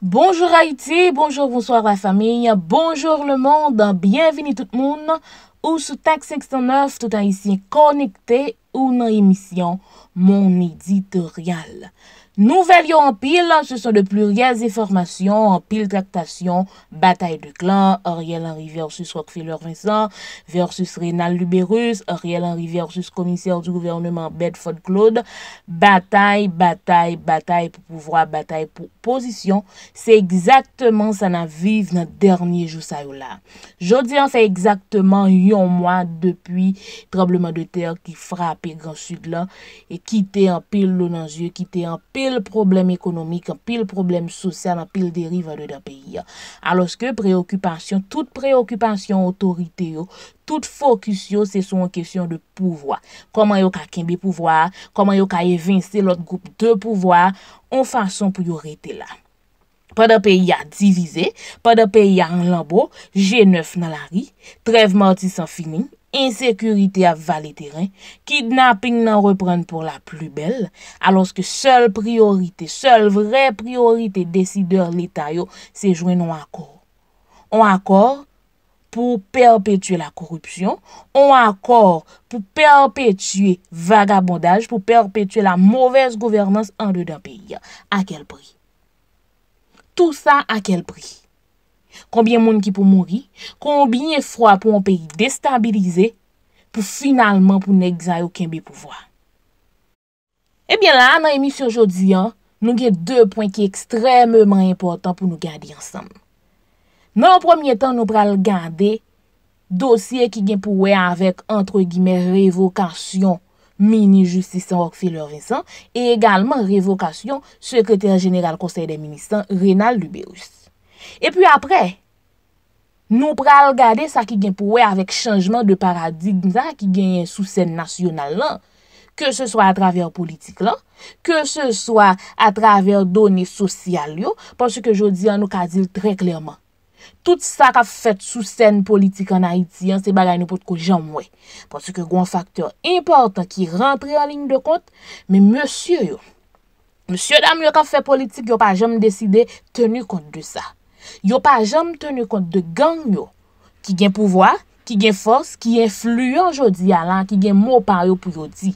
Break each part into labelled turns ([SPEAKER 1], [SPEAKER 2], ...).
[SPEAKER 1] Bonjour Haïti, bonjour, bonsoir la famille, bonjour le monde, bienvenue tout le monde ou sous taxe 609 tout haïtien connecté ou dans l'émission Mon éditorial. Nouvel yon anpil, se son de pluryaz e formasyon, anpil traktasyon, batay de klan, oryèl anri versus Roquefeller Vincent, versus Renal Lubérus, oryèl anri versus komisyèr du gouvernement Bedford Claude, batay, batay, batay pou pouvoi, batay pou pouzisyon, se egzaktman sa nan vive nan dernyè jou sa yon la. Jodi anse egzaktman yon mwa depuy trableman de ter ki frape yon su glan, e kite anpil lounan zye, kite anpil pil problem ekonomik, pil problem sosyal, pil deriva de da peyi ya. Aloske preokupasyon, tout preokupasyon otorite yo, tout fokus yo se son kesyon de pouvoi. Koman yo ka kembe pouvoi, koman yo ka evinse lot group de pouvoi, on fason pou yo rete la. Pa da peyi ya divize, pa da peyi ya an labo, je neuf nan la ri, trev mati san fini, Insekurite a vali teren, kidnaping nan repren pou la plu bel, alos ke sol priorite, sol vre priorite desideur l'Etat yo se jwenon akor. On akor pou perpetue la korupsyon, on akor pou perpetue vagabondaj, pou perpetue la mouves governans an de da piya. A kel pri? Tout sa a kel pri? Konbien moun ki pou mouri, konbien fwa pou an peyi destabilize, pou finalman pou nek zay ou kenbe pouvoi. Ebyen eh la, nan emisyon jodyan, nou gen dè pwen ki ekstremèman important pou nou gadi ansam. Nan an pwemye tan nou pral gade dosye ki gen pou wey avèk entre gime revokasyon mini-justisan Roquefeller Vincent e egalman revokasyon sekreter general konsey de ministan Reynal Lubeus. E pi apre, nou pral gade sa ki gen pou we avèk chanjman de paradigme sa ki gen sou sèn nasyonal lan, ke se swa a travèr politik lan, ke se swa a travèr donè sosyal yo, pon se ke jodi an nou ka zil trè klèrman. Tout sa ka fèt sou sèn politik an Haiti an, se bagay nou pot ko jan mwen, pon se ke gwan faktor important ki rentre an lign de kont, men monsye yo, monsye dam yo ka fèt politik yo pa jom deside tenu kont de sa. Yo pa jom tenu kont de gang yo ki gen pouvoi, ki gen fos, ki gen flu anjou di alan, ki gen mou par yo pou yo di.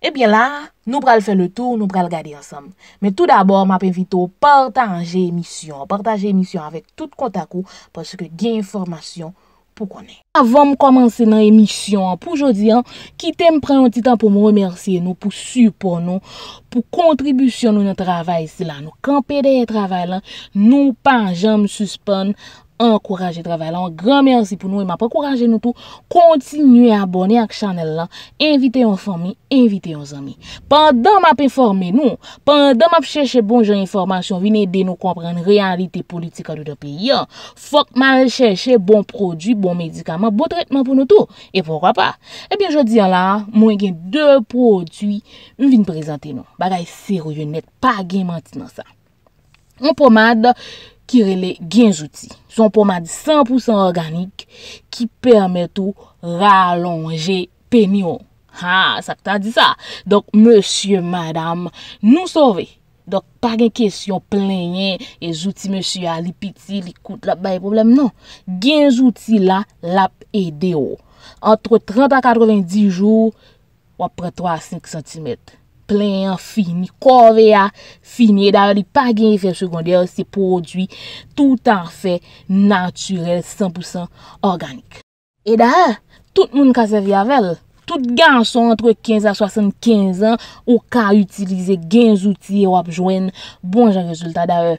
[SPEAKER 1] Ebyen la, nou pral fè le tou, nou pral gadi ansam. Men tout dabor, map evito, partanje emisyon, partanje emisyon avèk tout kont akou pòske gen informasyon. Avonm komanse nan emisyon, pou jodi an, ki tem pre yon titan pou mwen remersye nou, pou supon nou, pou kontribusyon nou nan travay sila nou. Kan pede yon travay lan, nou pan janm suspon nou, Ankouraje travay lan, gran mersi pou nou E map akouraje nou tou Kontinye abone ak chanel lan Invite yon fami, invite yon zami Pandan map informe nou Pandan map chèche bon jen informasyon Vinè de nou kompren realite politika Dou do pe yon Fok mal chèche bon prodjou, bon medikaman Bon tretman pou nou tou, e poukwa pa Ebyen eh jodi yon lan, mwen gen dè prodjou Vinè prezante nou Bagay serou yon net, pa gen manti nan sa Moun pomade kirele genjouti. Son pouman di 100% organik ki permet ou ralonge penyon. Ha, sak ta di sa. Donk, monsye, madame, nou sove. Donk, pa gen kesyon, plenye, e jouti monsye a li piti, li koute, la baye problem, non. Genjouti la, lap e deyo. Entre 30 a 90 jou, wapre 3 a 5 cm. plen, fini, kovea, ah, fini, eda ou li pa gen efek sekondye ou se podwi tout an fe naturel, 100% organik. Eda ou, tout moun ka se vi avel, tout gen son entre 15 a 75 an ou ka utilize gen zouti ou apjwen, bon jan rezultat da ou.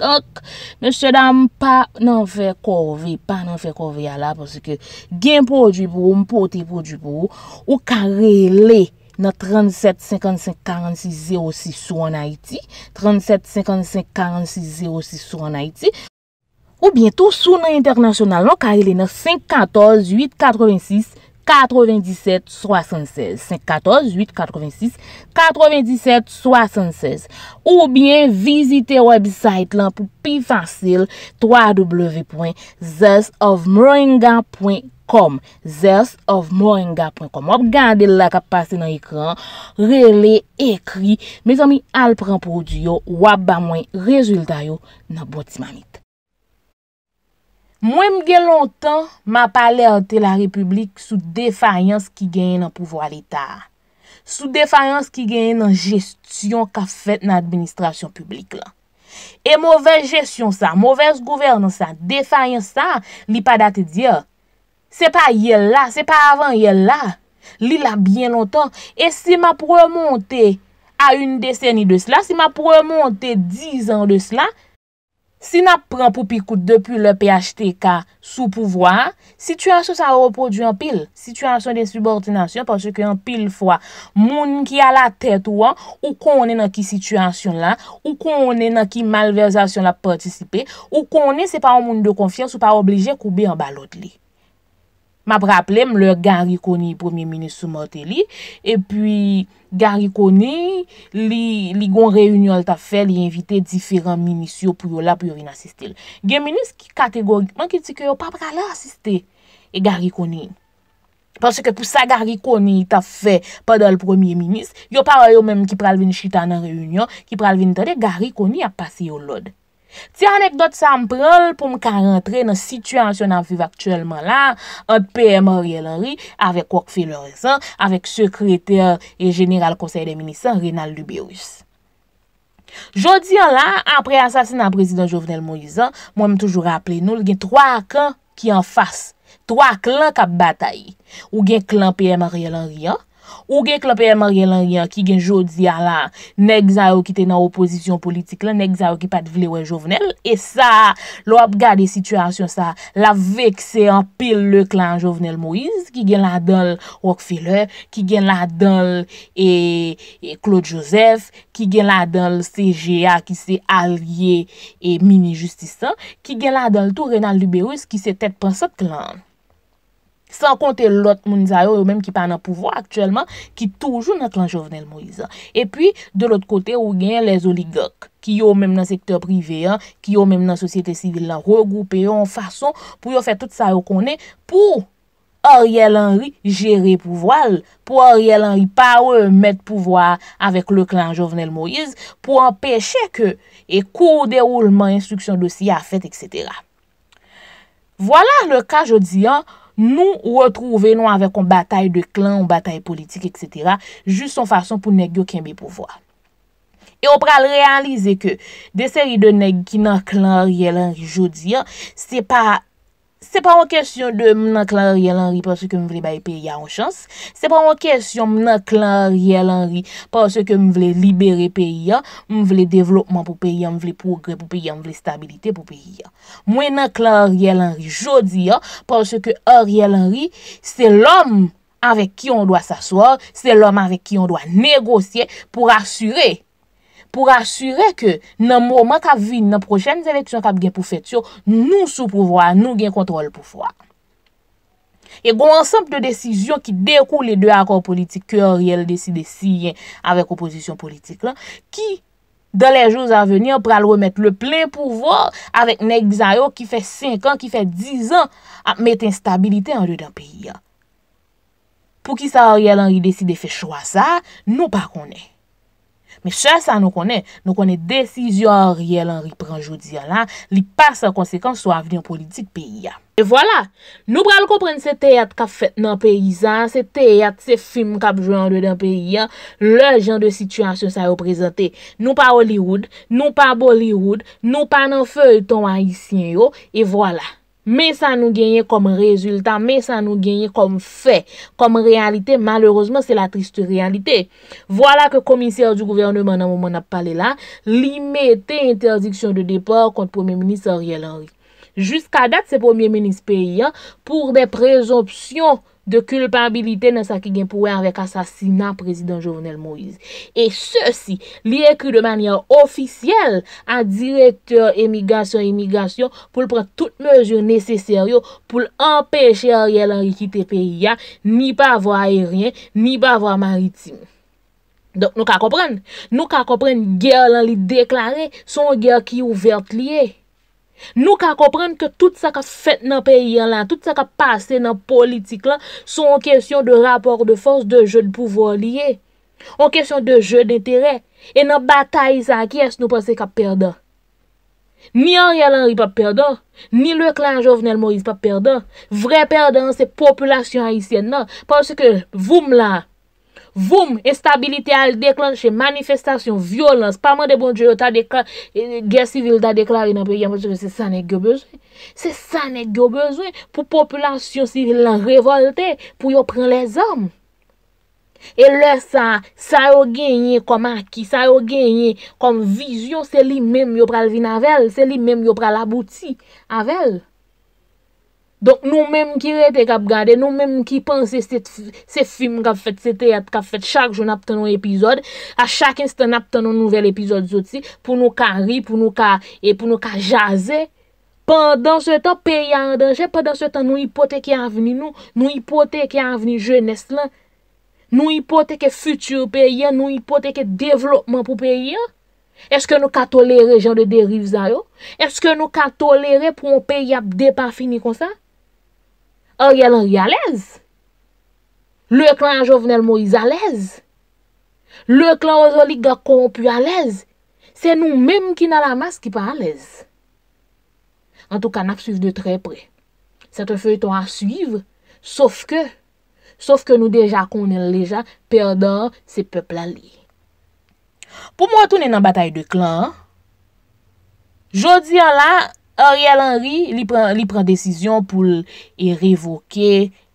[SPEAKER 1] Donk, mèche dam pa nan fè korve, pa nan fè korve ya la, pòsè ke gen po djibou, mpote po djibou, ou karele nan 37-55-46-06 sou anayti, 37-55-46-06 sou anayti, ou bientou sou nan internasyonal nan karele nan 5-14-8-86-06, 9776 514 886 9776 Ou bien, visite website lan pou pi fasil www.theastofmoringa.com theastofmoringa.com Op gande la ka pase nan ekran rele ekri me zomi al pran pou diyo wap ba mwen rezulta yo nan botima nit Mwen m gen lontan, m ap alerte la republik sou defayans ki genyen nan pouvo alita. Sou defayans ki genyen nan gestyon ka fet nan administrasyon publik la. E mouvez gestyon sa, mouvez gouvernan sa, defayans sa, li pa date diya. Se pa yel la, se pa avan yel la, li la bien lontan. E se m ap remonte a yun deseni de sela, se m ap remonte dizan de sela, Si na pran pou pi koute depi le PHTK sou pouvoi, situasyon sa repodu yon pil, situasyon de subordinasyon, panche ki yon pil fwa moun ki a la tèt ou an, ou konen nan ki situasyon la, ou konen nan ki malvezasyon la patisipe, ou konen se pa ou moun de konfiyans ou pa oblije koube yon balot li. Ma praplem le Garikoni yi Premier Minist soumote li, e pi Garikoni li gon reyunyon al ta fe, li invite diferent minist yo pou yo la pou yo rin asiste li. Gen minist ki kategorikman ki di ki yo pa pra la asiste e Garikoni. Paske pou sa Garikoni ta fe pa dal Premier Minist, yo pa yo menm ki pralvin chita nan reyunyon, ki pralvin tade Garikoni ap pase yo lod. Ti anekdot sa mprel pou m ka rentre nan situasyon nan viv aktuelman la, an PM Ariel Henry avek wak fe lorizan, avek sekreter e general konsey de minisan Rinald Lubeus. Jodi an la, apre asasin nan prezident Jovenel Moizan, mwen m toujou rapple nou, gen 3 kan ki an fas, 3 klan kap batay, ou gen klan PM Ariel Henry an, Ou gen klopèman gen lanyan ki gen jodi ala, nek zayou ki te nan oposisyon politik la, nek zayou ki pat vle wè jovenel. E sa, lop gade situasyon sa, la vek se an pil lè klan jovenel Moïse, ki gen la adol Rockefeller, ki gen la adol e, e Claude Joseph, ki gen la adol CGA ki se alye mini-justisa, ki gen la adol tou Renan Lubeus ki se tet prasat klant. San konte lot moun zayon yo menm ki pa nan pouvo aktyelman ki toujou nan klan Jovenel Moïse. E pi, de lot kote yo gen les oligok ki yo menm nan sektor prive, ki yo menm nan sosyete sivil lan, regoupe yo an fason pou yo fè tout sa yo konen pou Ariel Henry jere pouvoal, pou Ariel Henry pa ou met pouvoal avèk le klan Jovenel Moïse pou an peche ke e kou deroulement instruksyon dosi a fèt, etc. Voilà le ka jodi an nou retrouve nou avèk ou batay de klan, ou batay politik, etc. Jus son fason pou negyo kèmbe pou vwa. E ou pral realize ke, de seri de negy nan klan rielan jodia, se pa Se pa mwen kesyon de mwen ak la Ariel Henry parce ke mwen vle baye peya an chans, se pa mwen kesyon mwen ak la Ariel Henry parce ke mwen vle libere peya, mwen vle devlopman pou peya, mwen vle progre pou peya, mwen vle stabilite pou peya. Mwen ak la Ariel Henry jodi ya parce ke Ariel Henry se l'om avèk ki yon dwa saswa, se l'om avèk ki yon dwa negosye pou rassure. pou rassure ke nan mouman kap vi, nan projènes eleksyon kap gen pou fètyo, nou sou pouvoa, nou gen kontrol pouvoa. E goun ansanp de desisyon ki dèkou le dè akor politik ke Oriel deside siyen avèk oposisyon politik lan, ki, dan lè jòz avènyan, pral remèt le plè pouvoa avèk Nèk Zayon ki fè 5 an, ki fè 10 an ap mèt instabilite an rèd an pèyi. Pou ki sa Oriel an rèd deside fè chwa sa, nou pa konè. Mè chè sa nou konè, nou konè desizyo a oryèl an ripranjou diyalan, li pa sa konsekans sou avlyon politik peyi ya. E vwala, nou pral kompren se teyat ka fet nan peyizan, se teyat se film kap jwande dan peyi ya, le jen de situasyon sa yo prezante. Nou pa Hollywood, nou pa Bollywood, nou pa nan fey ton a isyen yo, e vwala. mais ça nous gagne comme résultat, mais ça nous gagne comme fait, comme réalité. Malheureusement, c'est la triste réalité. Voilà que commissaire du gouvernement, dans le moment a parlé là, mettait interdiction de départ contre Premier ministre Ariel Henry. Jusqu'à date, ce Premier ministre payant hein, pour des présomptions de kulpabilite nan sa ki genpouwe avèk asasina prezident Jovenel Moïse. E se si, li ekri de manye ofisyel an direkter emigasyon-emigasyon pou l prat tout mezyon neseseryo pou l empèche a riyel an rikite peyi ya, ni pa avwa aeryen, ni pa avwa maritim. Dok nou ka kompren, nou ka kompren ger lan li deklare son ger ki ouvert li e. Nou ka komprenn ke tout sa ka fet nan peyi an lan, tout sa ka pase nan politik lan, sou an kesyon de rapor de fos, de je de pouvo liye, an kesyon de je de entere, e nan batay sa ki as nou pase kap perda. Ni a rialan ri pap perda, ni le klan jovnel mo is pap perda, vre perda an se populasyon haisyen nan, panse ke voum lan. Voum, estabilite al deklanche, manifestasyon, violans, pa man de bon diyo ta deklare, ger sivil ta deklare, nan pe yon moun dire se sa ne gyo bezwe, se sa ne gyo bezwe pou populasyon sivil la revolte pou yo pren les om. E lè sa, sa yo genye kom aki, sa yo genye kom vizyon, se li menm yo pral vin avèl, se li menm yo pral abouti avèl. Donk nou menm ki rete kap gade, nou menm ki panse se film kap fet, se teyat kap fet, chak joun ap tenon epizod, a chakin se tenon ap tenon nouvel epizod zout si, pou nou ka ri, pou nou ka jaze. Pendan se tan peyi an denje, pendant se tan nou ipote ki an veni nou, nou ipote ki an veni je neslan, nou ipote ki futur peyi an, nou ipote ki devlopman pou peyi an, eske nou ka tolere jan de deriv zayo? Eske nou ka tolere pou an peyi ap depan fini konsa? Or yal an rye alez. Le klan an jovenel mou yal alez. Le klan an zolik gak konp yal alez. Se nou menm ki nan la mas ki pa alez. An tou kan ap suiv de tre pre. Se te fey ton a suiv. Sof ke. Sof ke nou deja konen leja. Perden se pepl ali. Po mwen tou nen an batay de klan. Jodi an la. Ariel Henry li pren desisyon pou li revoke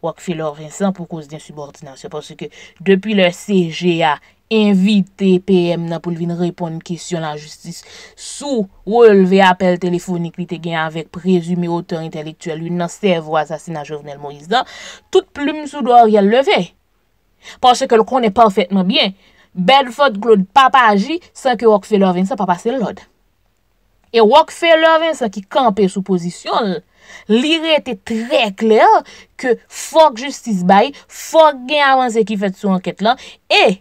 [SPEAKER 1] Wakfeller Vincent pou kouse dyan subordinasyon. Pase ke depi le CG a invite PM nan pou li vin repon nan jistis sou ou elve apel telefonik li te gen avèk prezume oton intelektuel yon nan se vwa zase nan Jovenel Moïse dan, tout plume sou do Ariel le ve. Pase ke l konen parfaitman bien, Bedford Claude papa aji san ke Wakfeller Vincent papa se lod. E wak fe lor ven sa ki kampe sou pozisyon, li re te tre kler ke fok justice bay, fok gen avanse ki fet sou anket lan, e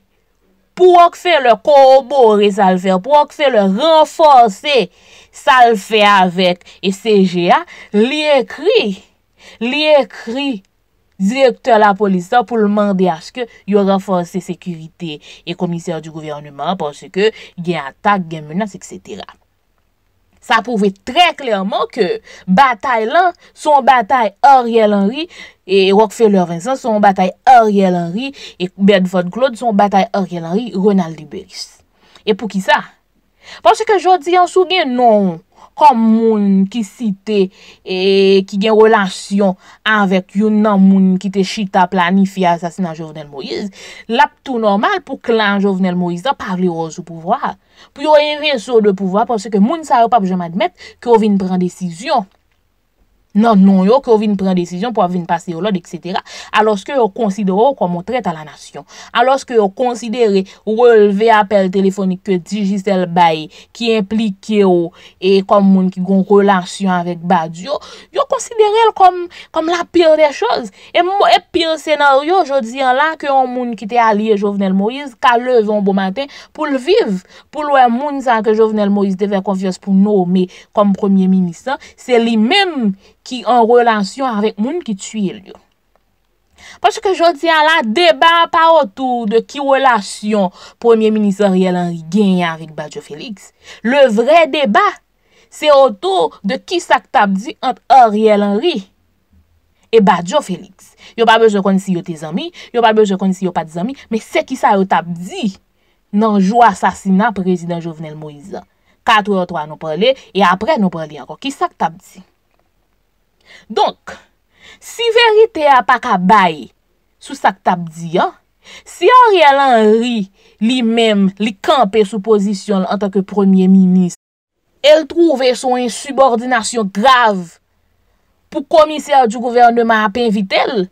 [SPEAKER 1] pou wak fe lor kobore sa l fe, pou wak fe lor renfonse sa l fe avet e CGA, li ekri, li ekri direktor la polisa pou l mande aske yon renfonse sekurite e komiseur di gouvernement pwase ke gen atak, gen menas, etc., Sa pouve tre klerman ke batay lan son batay Ariel Henry e Rockefeller Vincent son batay Ariel Henry e Benford Claude son batay Ariel Henry, Ronald D. Burris. E pou ki sa? Panse ke jodi an sou gen non? kom moun ki site e ki gen relasyon anvek yon nan moun ki te chita planifi asas nan Jovenel Moïse, lap tou normal pou klan Jovenel Moïse da parli yo sou pouvoar. Pou yo en reso de pouvoar, pwosè ke moun sa yo pa pou jema admèt ki yo vin pren desisyon. nan, nan, yo, ki ou vin pren desisyon pou avin pase yo lod, et cetera, aloske yo konsidere ou komon treta la nasyon, aloske yo konsidere ou releve apel telefonik ke dijisel baye ki implike yo, e kom moun ki gon relasyon avik bad, yo, yo konsidere el kom la pir de choz, e, e pir senaryo, jo diyan la, ki ou moun ki te aliye Jovenel Moïse, ka levon bo maten pou l'viv, pou lwè moun san ke Jovenel Moïse devè konfios pou nou, me, kom premier minisan, se li mèm ki an relasyon avèk moun ki tuye lyo. Poche ke jodi an la, deba pa otou de ki relasyon Premier Ministre Ariel Henry genye avèk Bajo Felix, le vre deba, se otou de ki sak tabdi ant Ariel Henry e Bajo Felix. Yo pa bej yo kon si yo te zami, yo pa bej yo kon si yo pa te zami, me se ki sa yo tabdi nan jou asasina prezident Jovenel Moïse. Katou yo to a nou pale, e apre nou pale anko. Ki sak tabdi? Donk, si verite apakabay sou sak tab diyan, si Ariel Henry li menm li kampe sou pozisyon an tak premier minis, el trouve son insubordinasyon grav pou komisyon du gouvernement apen vitel,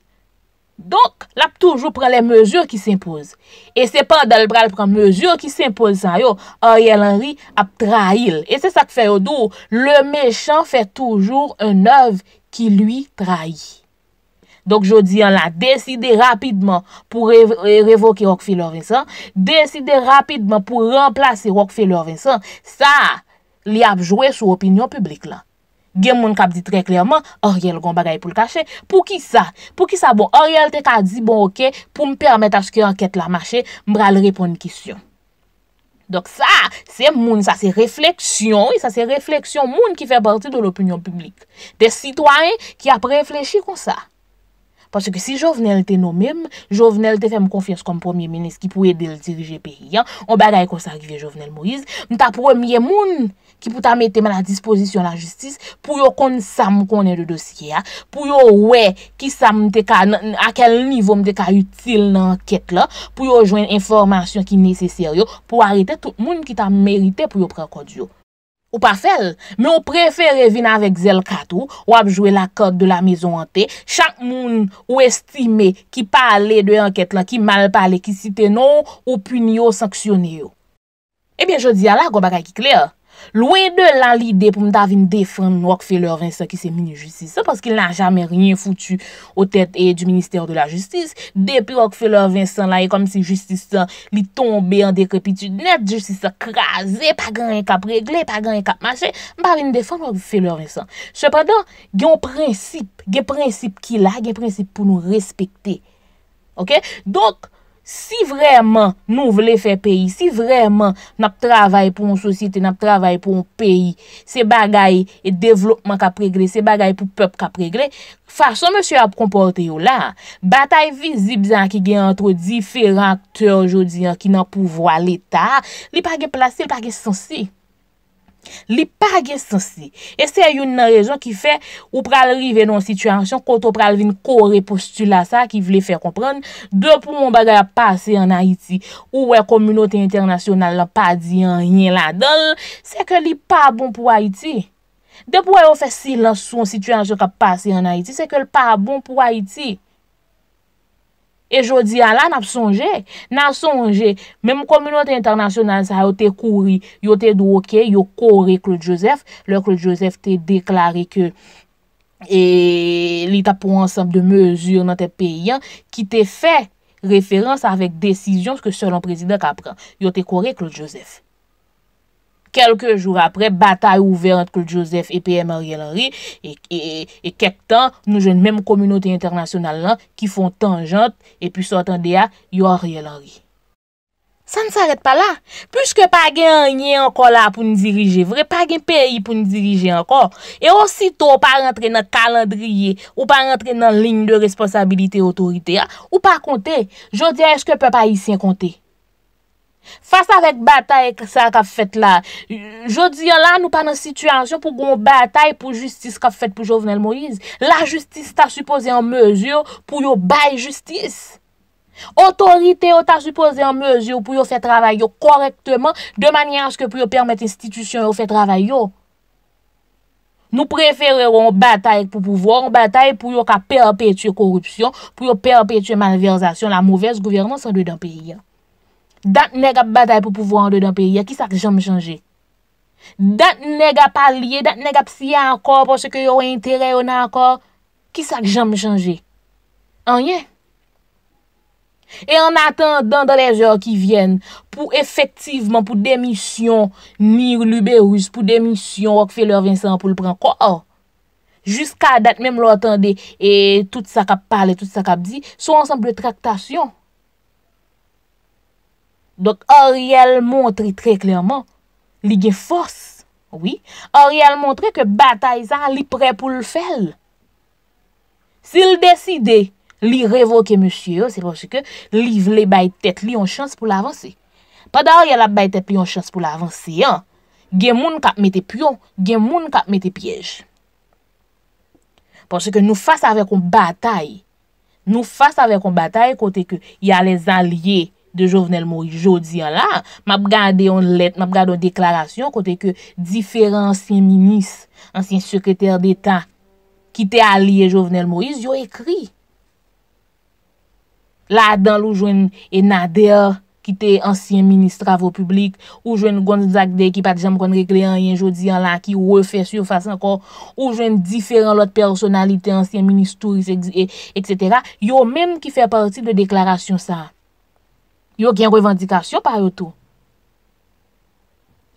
[SPEAKER 1] Donk, l ap toujou pran le mezur ki s'impouze. E se pa dal pral pran mezur ki s'impouze san yo, a yal anri ap trail. E se sa k fe yo dou, le mechan fe toujou un oev ki lui trai. Donk, jodi an la, deside rapidman pou revoke Roquefeleur Vincent, deside rapidman pou remplase Roquefeleur Vincent, sa li ap jowe sou opinyon publik lan. Gen moun kap di tre klerman, oryel kon bagay pou l kache, pou ki sa? Pou ki sa bon, oryel te ka di bon, ok, pou m permit aske anket la mache, mbra l repon kisyon. Dok sa, se moun, sa se refleksyon, se se refleksyon moun ki fe parti do l opinyon publik. De sitwany ki ap refleksi kon sa. Paske si Jovenel te nomim, Jovenel te fem konfyes konm pwemye menis ki pou edel dirije pe yon, on bagay kon sa agive Jovenel Moïse, mta pwemye moun, ki pou ta mette man la disposisyon la jistis, pou yo kon sam konen de dosye ya, pou yo wey ki sam te ka, akel nivou mte ka yutil nan anket la, pou yo jwen informasyon ki neseseryo, pou arete tout moun ki ta merite pou yo prekod yo. Ou pa fel, men ou prefere vin avèk zel katou, ou ap jwe la kod de la mizon ante, chak moun ou estime ki pale de anket la, ki mal pale, ki site nou, ou pun yo sanksyon yo. Ebyen, jodi ya la, kon baka ki kle ya, Louen de la li de pou mta avin defan wakfeleur Vincent ki se mini justice sa Paske il nan jamen rinye foutu o tete e di minister de la justice Depi wakfeleur Vincent la e kom si justice sa li tombe an dekrepitude net Justice sa kraze, pa gen yon kap regle, pa gen yon kap mache Mpa avin defan wakfeleur Vincent Se padan, gen prinsip, gen prinsip ki la, gen prinsip pou nou respekte Ok, donk Si vreman nou vle fe peyi, si vreman nap travay pou an sosite, nap travay pou an peyi, se bagay e devlopman ka pregle, se bagay pou pep ka pregle, fason monsi ap komporte yo la, batay vizib zan ki gen an tro diferan aktor jodi an ki nan pou vwa l'Etat, li pa ge plase, li pa ge sensi. Li pa gen sensi, e se yon nan rejon ki fe ou pral rive nou an situasyon koto pral vin kore postulasa ki vle fe kompran, depou moun bagay a pase an Haiti ou wey komunote internasyon ala pa di an yin la dol, se ke li pa bon pou Haiti. Depou wey ou fe silansou an situasyon ka pase an Haiti, se ke li pa bon pou Haiti. E jodi ala nan ap sonje. Nan ap sonje. Men mou kominyon te internasyon nan sa yo te kouri, yo te doke, yo kore Claude Joseph. Le Claude Joseph te deklare ke e, li ta pou ansap de mezur nan te peyan ki te fe referans avèk desisyon se ke selon prezident kapran. Yo te kore Claude Joseph. kelke jou apre, batay ouver ant koul Joseph e PM Ariel Henry, e kek tan nou jen menm kominote internasyonal lan ki fon tanjante, e pi sou atan de a, yo Ariel Henry. Sa ne saret pa la, pwiske pa gen anye anko la pou ni dirije vre, pa gen peyi pou ni dirije anko, e osito pa rentre nan kalandriye, ou pa rentre nan lign de responsabilite otorite, ou pa konte, jodiè eske pe pa isyen konte. Fasa vek batay sa kap fet la, jo diyo la nou pa nan situasyon pou goun batay pou justice kap fet pou Jovenel Moïse. La justice ta supose an mezyon pou yo bay justice. Otorite yo ta supose an mezyon pou yo fet travay yo korektman de manyan aske pou yo permette institisyon yo fet travay yo. Nou prefereron batay pou pouvo, batay pou yo ka perpetu korupsyon, pou yo perpetu manverzasyon. La mouves gouverman san dey dan peyi ya. Dat neg ap batay pou pouvo an de dan pe, ya ki sak jam chanje? Dat neg ap palye, dat neg ap siya an kor, posye ke yo entere yo nan an kor, ki sak jam chanje? Anye? E an atan dan da le zyon ki vyen, pou efektivman, pou demisyon, ni lube ouz, pou demisyon, wak fe lor Vincent pou lupran, kwa an? Oh? Juska dat menm lo atande, e tout sak ap pale, tout sak ap di, sou ansamble traktasyon. Donk oryel montre tre klerman, li gen fos, oui, oryel montre ke batay zan li pre pou l fel. Sil deside, li revoke monsye yo, se pwosye ke, li vle bay tete, li yon chans pou l avanse. Pa dar yon la bay tete li yon chans pou l avanse, gen moun kap mette pyo, gen moun kap mette pyej. Pwosye ke nou fase avek ou batay, nou fase avek ou batay kote ke yon les alye yon. de Jovenel Moïse. Jodi an la, m ap gade yon let, m ap gade yon deklarasyon kote ke diferan ansyen minis, ansyen sekreter deta, ki te aliye Jovenel Moïse, yo ekri. La dan lou jwen enader, ki te ansyen minis travopublik, ou jwen gwan zak dek, ki pati jam kon rekli an, yon jodi an la, ki ou e fes yon fason kon, ou jwen diferan lot personalite, ansyen minis touris, et setera, yo men ki fe parti de deklarasyon sa. Yo gen revendikasyon pa yo tou.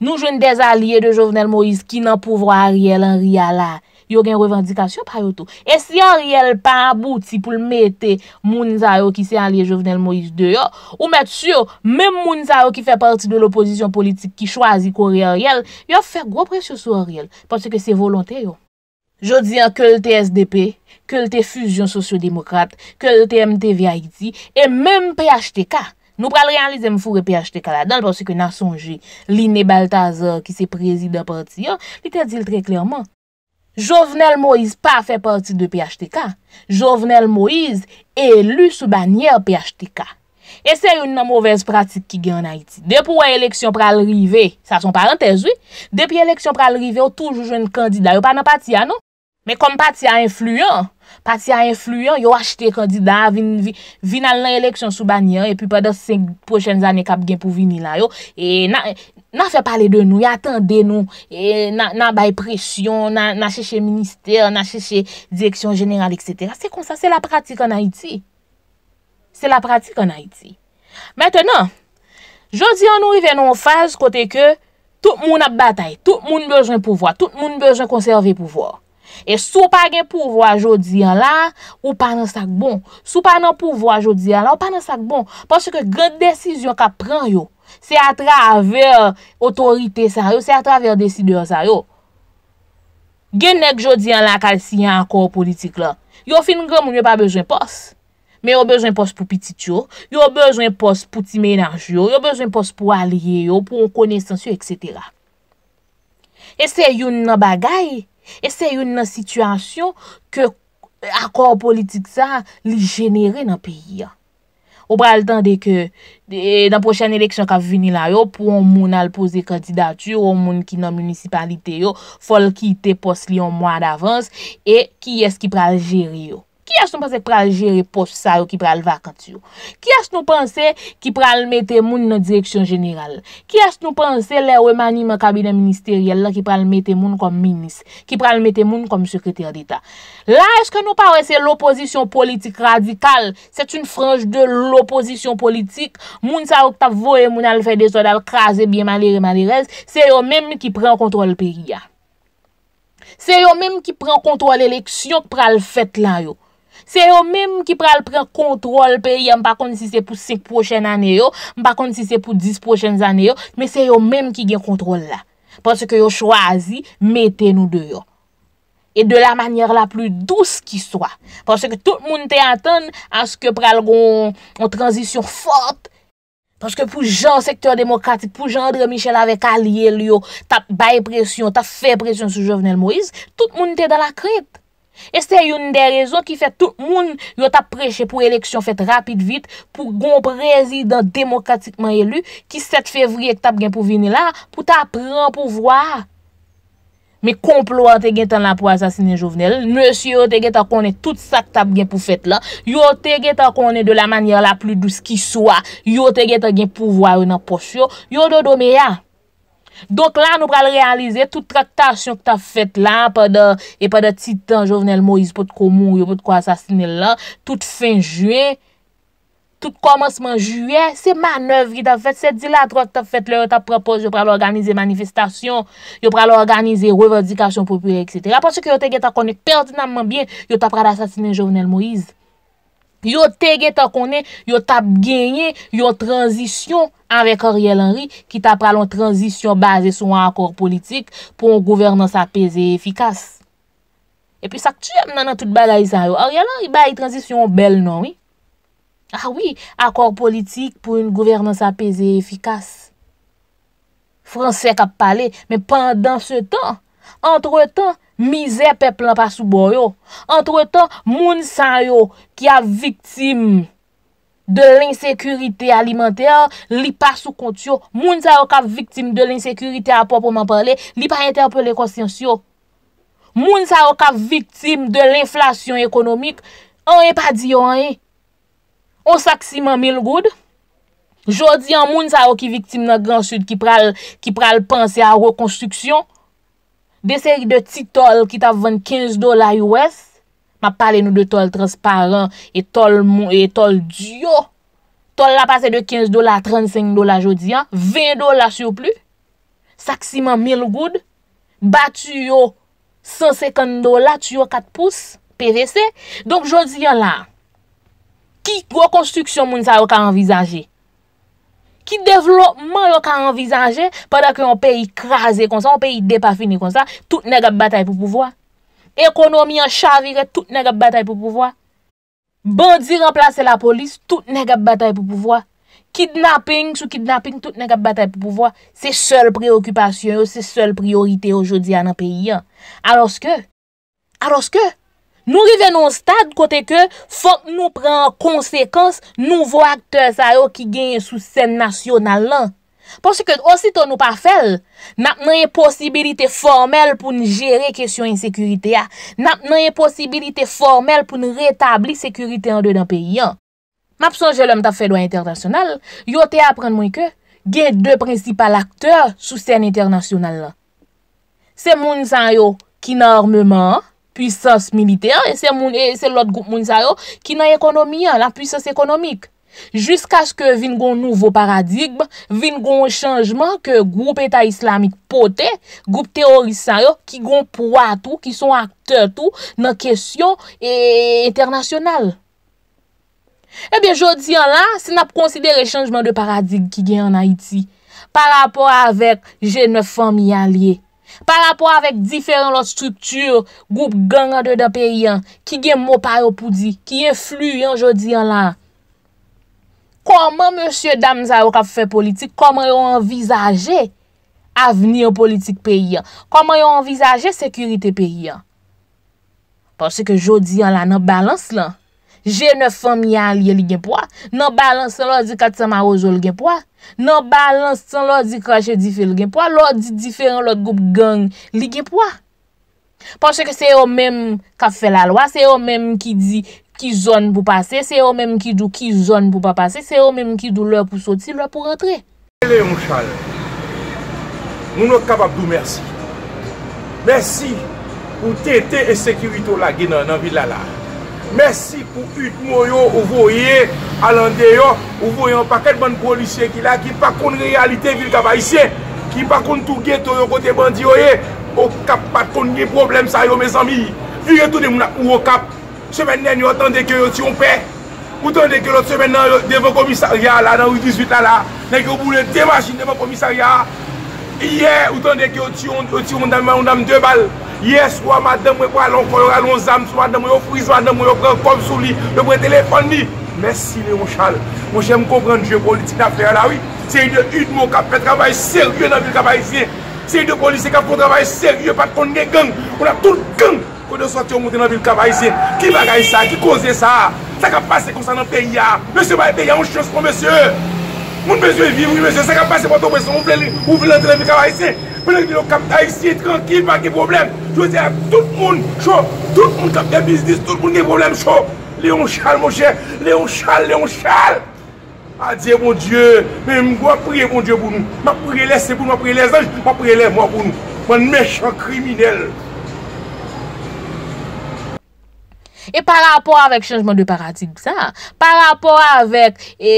[SPEAKER 1] Nou joun desa liye de Jovenel Moïse ki nan pouvwa Ariel en ria la. Yo gen revendikasyon pa yo tou. E si Ariel pa abouti pou l'mete moun zayo ki se a liye Jovenel Moïse de yo, ou met su yo, mem moun zayo ki fe parti de l'oposisyon politik ki chwazi kore Ariel, yo fe gro prese sou Ariel, pwase ke se volonte yo. Jou diyan ke l'te SDP, ke l'te Fusion Sosyo-Demokrate, ke l'te MTV Haïti, e mem PHTK, Nou pral realizem foure PHTK la don porsi ke nan sonje lini Baltazar ki se prezida partiya, li te dil tre klerman. Jovenel Moïse pa fe parti de PHTK. Jovenel Moïse e lu sou banyer PHTK. E se yon nan mouvez pratik ki gen an Haiti. Depou an eleksyon pral rive, sa son parantez ou, depi eleksyon pral rive ou toujou jen kandida yo pa nan patiya ah, nou, Men kom pati a influyon, pati a influyon, yo achite kandida, vi nan lan eleksyon soubanyan, epi pwede 5 pochen zanen kap gen pou vini la yo, e nan fe pale de nou, e atende nou, e nan bay presyon, nan chèche minister, nan chèche direksyon jeneral, etc. Se kon sa, se la pratik an Haiti. Se la pratik an Haiti. Mètenan, jodi an nou i venon faz kote ke, tout moun ap batay, tout moun bejwen pouvoi, tout moun bejwen konserve pouvoi. E sou pa gen pouvo a jodi an la, ou pa nan sak bon. Sou pa nan pouvo a jodi an la, ou pa nan sak bon. Pwase ke gen desisyon ka pran yo, se a traver otorite sa yo, se a traver desisyon sa yo. Gen nek jodi an la kal si yon akor politik la. Yo fin gen moun yo pa bejwen pos. Men yo bejwen pos pou pitit yo. Yo bejwen pos pou ti menanj yo. Yo bejwen pos pou alye yo, pou on kone sensyo, etc. E se yon nan bagay... E se yon nan sitwasyon ke euh, akor politik sa li genere nan peyi ya. Ou pral tan de ke nan pochen eleksyon ka vini la yo pou an moun al pose kandidatyo, an moun ki nan municipalite yo, fol ki te pos li yon mwa davans, e ki es ki pral jeri yo. Ki as nou panse ki pral jere pos sa yo ki pral vakant yo? Ki as nou panse ki pral mette moun nan direksyon jeneral? Ki as nou panse le wè mani man kabine ministerièl la ki pral mette moun kom minis? Ki pral mette moun kom sekretèr d'Etat? La eske nou pa wè se l'oposisyon politik radikal? Se t'youn franj de l'oposisyon politik? Moun sa wè kta voè moun al fè deso dal krasè bieman lirè man lirèz? Se yo mèm ki pran kontrol periya? Se yo mèm ki pran kontrol eleksyon ki pral fèt lan yo? Se yo menm ki pral pren kontrol peye, mpa konti si se pou 5 pochen ane yo, mpa konti si se pou 10 pochen ane yo, men se yo menm ki gen kontrol la. Pwese ke yo chwazi, mette nou deyo. E de la manyar la plu dous ki swa. Pwese ke tout moun te atan anse ke pral gon transition fote. Pwese ke pou jan sektor demokratik, pou jan André Michel avek alye liyo, ta bay presyon, ta fe presyon sou Jovenel Moïse, tout moun te dan la kret. E se yon de rezon ki fet tout moun yo tap preche pou eleksyon fet rapid vit pou gon prezident demokratikman elu ki 7 fevri ek tap gen pou vini la pou tap pran pou vwa Me komplo an te gen tan la pou asasine jovenel Monsi yo te gen ta konen tout sa tap gen pou fet la Yo te gen ta konen de la manyer la plu dous ki swa Yo te gen ta gen pou vwa ou nan posyo Yo do do me ya Donk la nou pral realize, tout tratasyon ki ta fet la, e pa de titan Jovenel Moïse pot komou, yo pot ko asasine la, tout fin juen, tout komosman juen, se manev ki ta fet, se di la trot ki ta fet la, yo ta propos, yo pral organize manifestasyon, yo pral organize revadikasyon popye, etc. Apoche ki yo teke ta koni perdinanman bien, yo ta pral asasine Jovenel Moïse. Yo te gen ta konen, yo tap genye, yo tranzisyon anvek Ariel Henry ki tap pralon tranzisyon baze sou an akor politik pou an gouvernan sa peze e efikas. E pi sak chèm nan an tout balay sa yo. Ariel Henry baye tranzisyon bel non, oui? Ah oui, akor politik pou an gouvernan sa peze e efikas. Fransè kap pale, men pandan se tan, entre tan, Mize pe plan pa sou bo yo. Antre tan, moun san yo ki a vitim de l'insekurite alimenter, li pa sou kont yo. Moun san yo ka vitim de l'insekurite a popo man pale, li pa interpele konsens yo. Moun san yo ka vitim de l'inflasyon ekonomik, an e pa di yo an e. On sak si man mil goud. Jodi an moun san yo ki vitim nan Grand Sud ki pral panse a rekonstruksyon. Desè yi de ti tol ki ta vwenn 15 dola ywes, ma pale nou de tol transparent, e tol dyo, e tol la pase de 15 dola 35 dola jodi an, 20 dola souplu, saksiman 1000 goud, batu yo 100 sekond dola, tu yo 4 pous, PVC, donk jodi an la, ki gwo konstruksyon moun sa yo ka envizaje? Ki devlopman yo ka anvisanje, padak yo an pe yi kraze kon sa, an pe yi depafini kon sa, tout ne ge batay pou pouvoi. Ekonomi an chavire, tout ne ge batay pou pouvoi. Bandi remplace la polis, tout ne ge batay pou pouvoi. Kidnapping sou kidnapping, tout ne ge batay pou pouvoi. Se sol preokupasyon yo, se sol priorite yo jodi an an peyi an. Anoske, anoske, Nou revenon stad kote ke fok nou pren konsekans nouvo akte sa yo ki genye sou sen nasyonal lan. Porsi ke osi ton nou pa fel, nap nan yon posibilite formel pou nou jere kesyon yon sekurite ya. Nap nan yon posibilite formel pou nou retabli sekurite yon de dan peyi ya. Map son jelom ta fe do international, yo te apren mwen ke genye de prinsipal akte sou sen nasyonal lan. Se moun san yo ki norme man. Pwisans militer, e se lot goup mounisaryo ki nan ekonomi, la pwisans ekonomik. Jusk aske vin goun nouvo paradigme, vin goun chanjman ke goup eta islamik pote, goup teorisaryo ki goun poua tou, ki son akte tou nan kesyon eternasyonal. Ebyen, eh jodi an la, se nap konsidere chanjman de paradigme ki gen an Haiti, pa rapor avek jene fom yalye. Par rapport avèk diferent lò struktúr, goup gangade da pe yon, ki gen mò pa yon poudi, ki yon flu yon jodi yon lan. Koman monsye dam zayou ka fè politik, koman yon envizaje avnir politik pe yon, koman yon envizaje sekurite pe yon. Pansè ke jodi yon lan nan balans lan. jè nè fèm yal yè li genpwa, nan balansan lò di katsan maro zò li genpwa, nan balansan lò di kachè di fè lò genpwa, lò di di fè an lò d'goup gang li genpwa. Pansè kè se yo mèm ka fè la lò, se yo mèm ki di ki zon pou pase, se yo mèm ki dou ki zon pou pa pase, se yo mèm ki dou lò pou soti, lò pou
[SPEAKER 2] rentre. Mè lè yon chalè, nou nou kaba bdou mèrsi. Mèrsi pou tè tè e sekiritou la gina nan vilala. Mèrsi pou Utmoyo, ouvoye, alande yo, ouvoye an paket man polisye ki la ki pakoun realite vil kaba isye, ki pakoun touge to yo kote bandi yo ye, ou kap patoun nye problem sa yo me zanmi. Yon toude moun ak ouwo kap. Semen nen yo otan deke yo ti yon pe, otan deke lot semen nan yon devon komisariya la, nan yon 18 la la, nek yo boule demasin devon komisariya, iye, otan deke yo ti yon dami man, yon dami 2 bal, Yes, wwa madèm wè kwa lan kon yon alon zam, swa dèm wè yon friz, wwa dèm wè yon kòm sou li, dèm wè tè lèpon ni. Mè si lè yon chal, mò jèm kòm rèndjè gò li ti na fè yon la wè. Se yon yon yon mò kapè travay seryè nan vil kavay zè. Se yon yon gò li se kapè travay seryè pat kon nge gang, kon a tout gang, kon yon sot yon moutè nan vil kavay zè. Ki wakay sa, ki koze sa, sa ka pase kon sa nan fè yà. Mè sè wè yon fè yà, yon chos kon mè sè. Moun mè Pwè lèk mè lò kap ta isi, tranquil, pa ki problem. Jwè zè a tout moun, chò. Tout moun kap ta biznis, tout moun ki problem, chò. Lèon Charles, mò chè. Lèon Charles, Lèon Charles. Adye, mò Dje. Mè mè gwa pre, mò Dje, moun. Mè pre lè se moun, mè pre lè zanj, mè pre lè mò moun. Mè mè chan kriminel.
[SPEAKER 1] E pa rapor avèk chanjman de paradig sa, pa rapor avèk e,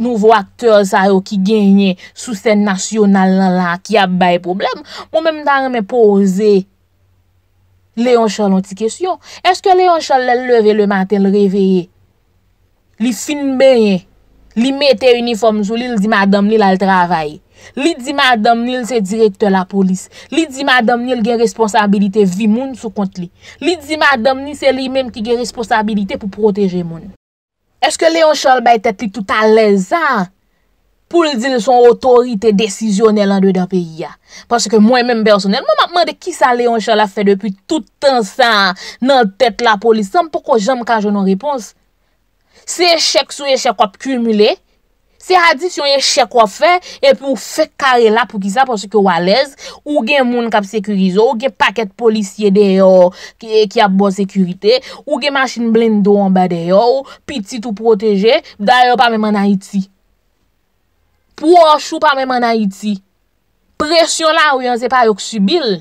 [SPEAKER 1] nouvo akteur sa yo ki genye sou sen nasyonal nan la ki ap baye problem, moun mèm tan mè pose Leonchal onti kesyon. Eske Leonchal lè leve le maten lreveye, li fin benye, li mette uniform sou li, li di madame li lal travaye. Li di madam nil se direkte la polis. Li di madam nil gen responsabilite vi moun sou kont li. Li di madam nil se li menm ki gen responsabilite pou proteje moun. Eske Leon Charles bay tete li touta lezan pou l'dil son otorite desisyonel an dewe da peyi ya? Paske mwen menm bersonel. Mwen matman de ki sa Leon Charles a fe depi toutan san nan tete la polis? Sampou ko jem kan jounon ripons? Se echek sou echek wap kumuley? Se adis yon ye chek wafen, epi ou fek kare la pou ki sa pou se ke walez, ou gen moun kap sekurizo, ou gen paket polisye de yo ki ap bo sekurite, ou gen masin blendou anba de yo, piti tou proteje, mda yo pa mèman Haiti. Pou wachou pa mèman Haiti. Presyon la ou yon se pa yok subil.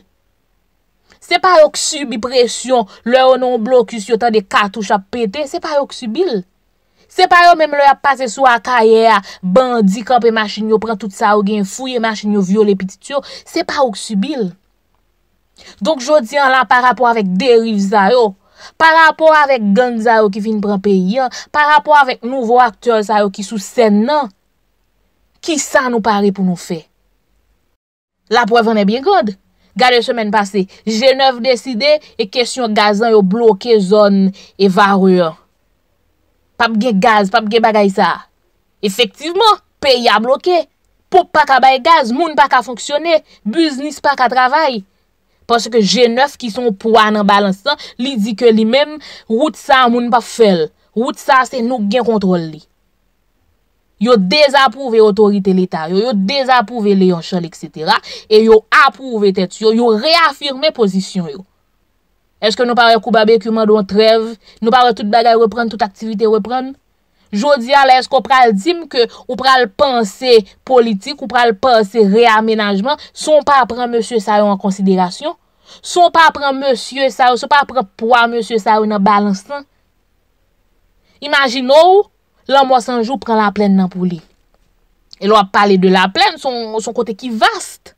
[SPEAKER 1] Se pa yok subi presyon, lè ou non blokus yo tan de katouche ap pete, se pa yok subil. Se pa yo mèm lè a pase sou a kaye a bandikop e machin yo pran tout sa ou gen fuy e machin yo vyo lè pitit yo, se pa ou k subil. Donk jodi an la par rapport avèk deriv za yo, par rapport avèk gang za yo ki fin pran pe yon, par rapport avèk nouvo aktor za yo ki sou sen nan, ki sa nou pari pou nou fe. La prevene bien god. Gade semen pase, jenèv deside e kesyon gazan yo bloke zon e varuyon. pap gen gaz, pap gen bagay sa. Efektivman, peyi a bloke. Po pa ka bay gaz, moun pa ka fonksyone, biznis pa ka travay. Paske gen nef ki son pou an an balansan, li di ke li men, wout sa moun pa fel, wout sa se nou gen kontrol li. Yo dezapouve otorite l'Etat, yo dezapouve le yon chal, etc. E yo apouve tet yo, yo reafirme pozisyon yo. Eske nou pare kou babè kouman don trev, nou pare tout bagay repren, tout aktivite repren? Jodi alè, eske ou pral dim ke ou pral panse politik, ou pral panse reamenajman, son pa pran monsye sa yo an konsiderasyon? Son pa pran monsye sa yo, son pa pran pouan monsye sa yo nan balansan? Imagin nou, lan mwa sanjou pran la plen nan pou li. El wap pale de la plen, son kote ki vaste.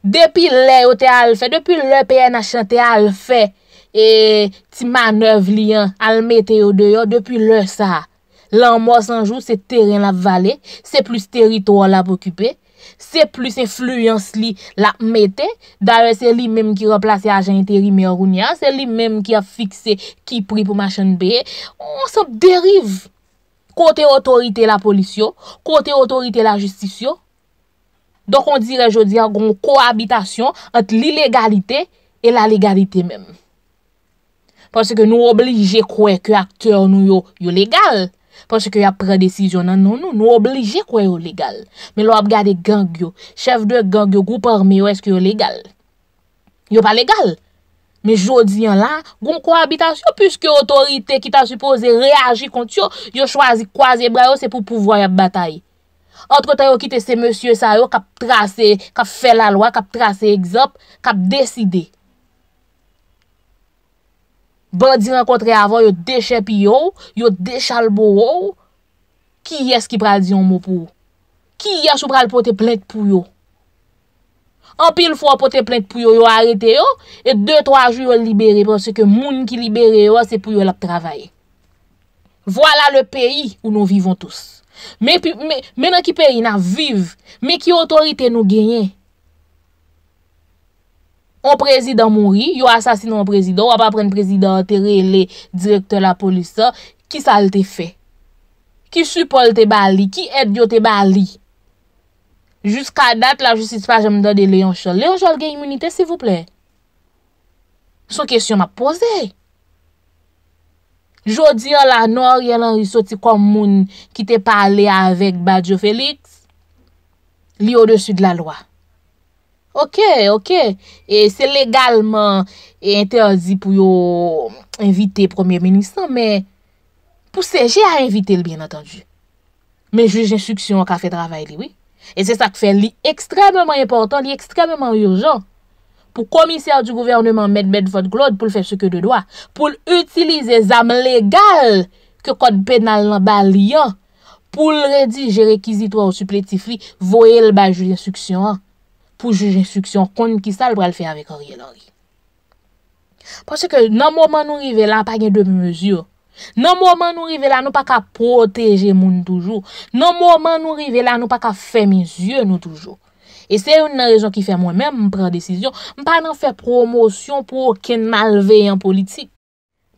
[SPEAKER 1] Depi le yo te al fe, depi le PNH te al fe, e ti manev li an al mete yo deyo, depi le sa, lan mwa sanjou se teren la vale, se plus teritor la pokype, se plus efluyans li la mete, daye se li menm ki replase ajen teri me Orunia, se li menm ki a fikse ki pri pou machan be, on se derive kote otorite la polisyon, kote otorite la justisyon, Donk on dire jodi an goun koabitasyon ant li legalite e la legalite men. Pweseke nou oblije kwe kwe akter nou yo yo legal. Pweseke non, non, yo apre desisyon nan nou nou nou oblije kwe yo legal. Men lo ap gade gang yo, chef de gang yo, goup arme yo eske yo legal. Yo pa legal. Men jodi an la goun koabitasyon pweseke otorite ki ta suppose reagi kont yo, yo chwazi kwa zebra yo se pou pouvwa yo batayi. an trote yo kite se monsye sa yo kap trase, kap fe la lwa, kap trase egzop, kap deside. Bandi renkontre avon, yo deche pi yo, yo deche albo yo, ki yas ki pral diyon moun pou yo? Ki yas ou pral pote plente pou yo? An pil fwa pote plente pou yo, yo arete yo, e de to a ju yo libere, pral se ke moun ki libere yo, se pou yo la ptravaye. Vwala le peyi ou nou vivon tous. Mè nan ki peyi nan, vive. Mè ki otorite nou genyen. O prezident mouri, yo asasine o prezident, wap apren prezident terele, direktor la polisa, ki sal te fe? Ki supol te bali? Ki edyo te bali? Juska dat la justispa jom do de leyonjol. Leonjol gen imunite, sivouple. So kesyon ma posey. Jodi yon la nor, yon lan yon soti kom moun ki te pale avek Bajo Felix, li yo desu de la lwa. Ok, ok, e se legalman e interzi pou yo invite premier menisan, men pou seje a invite li, bien atanju. Men juj insuksyon wak a fe travay li, oui. E se sa kfe li ekstrememan important, li ekstrememan yojon. pou komisèr di gouvernement mèd mèd vòt glòd pou l'fèp sèkè de doa, pou l'utilize zam lègal kè kòd penal nan bal yon, pou l'redi jè rekizit wò ou supletifli, vòyèl ba jùj insüksyon an, pou jùj insüksyon konn kisal pral fè avèk oryèl ory. Pòsè kè nan mòman nou rive lan, pa gen dèm mèzyò, nan mòman nou rive lan, nou pa ka potejè moun toujò, nan mòman nou rive lan, nou pa ka fèmèzyò nou toujò. E se yon nan rejon ki fè mwen mèm, mwen pren desisyon, mwen pa nan fè promosyon pou okin malve yon politik.